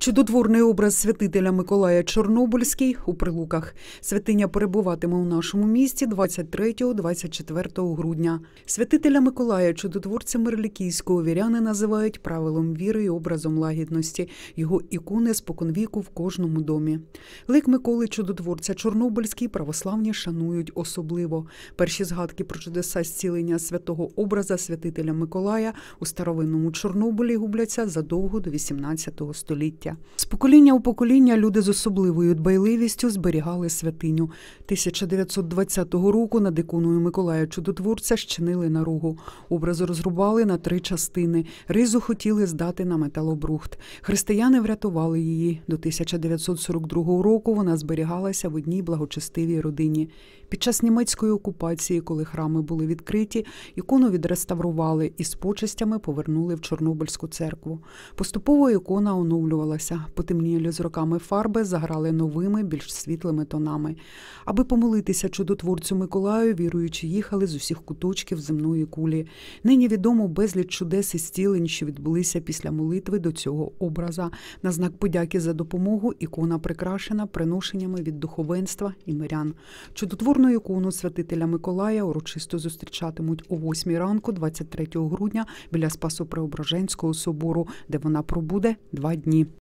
Чудотворний образ святителя Миколая Чорнобильський у прилуках. Святиня перебуватиме у нашому місті 23-24 грудня. Святителя Миколая, чудотворця Мерлікійського віряни називають правилом віри і образом лагідності. Його ікони споконвіку в кожному домі. Лик Миколи Чудотворця Чорнобильський православні шанують особливо. Перші згадки про чудеса зцілення святого образа святителя Миколая у старовинному Чорнобилі губляться задовго до 18 століття століття. З покоління у покоління люди з особливою дбайливістю зберігали святиню. 1920 року над іконою Миколая Чудотворця щинили на рогу. Образ розрубали на три частини. Ризу хотіли здати на металобрухт. Християни врятували її. До 1942 року вона зберігалася в одній благочестивій родині. Під час німецької окупації, коли храми були відкриті, ікону відреставрували і з почестями повернули в Чорнобильську церкву. Поступово ікона оновлювалася змінилася. Потемніли з роками фарби, заграли новими, більш світлими тонами. Аби помолитися чудотворцю Миколаю, віруючи, їхали з усіх куточків земної кулі. Нині відомо безліч чудес і стілень, що відбулися після молитви до цього образа. На знак подяки за допомогу ікона прикрашена приношеннями від духовенства і мирян. Чудотворну ікону святителя Миколая урочисто зустрічатимуть о 8 ранку, 23 грудня, біля Спасопреображенського собору, де вона пробуде два дні.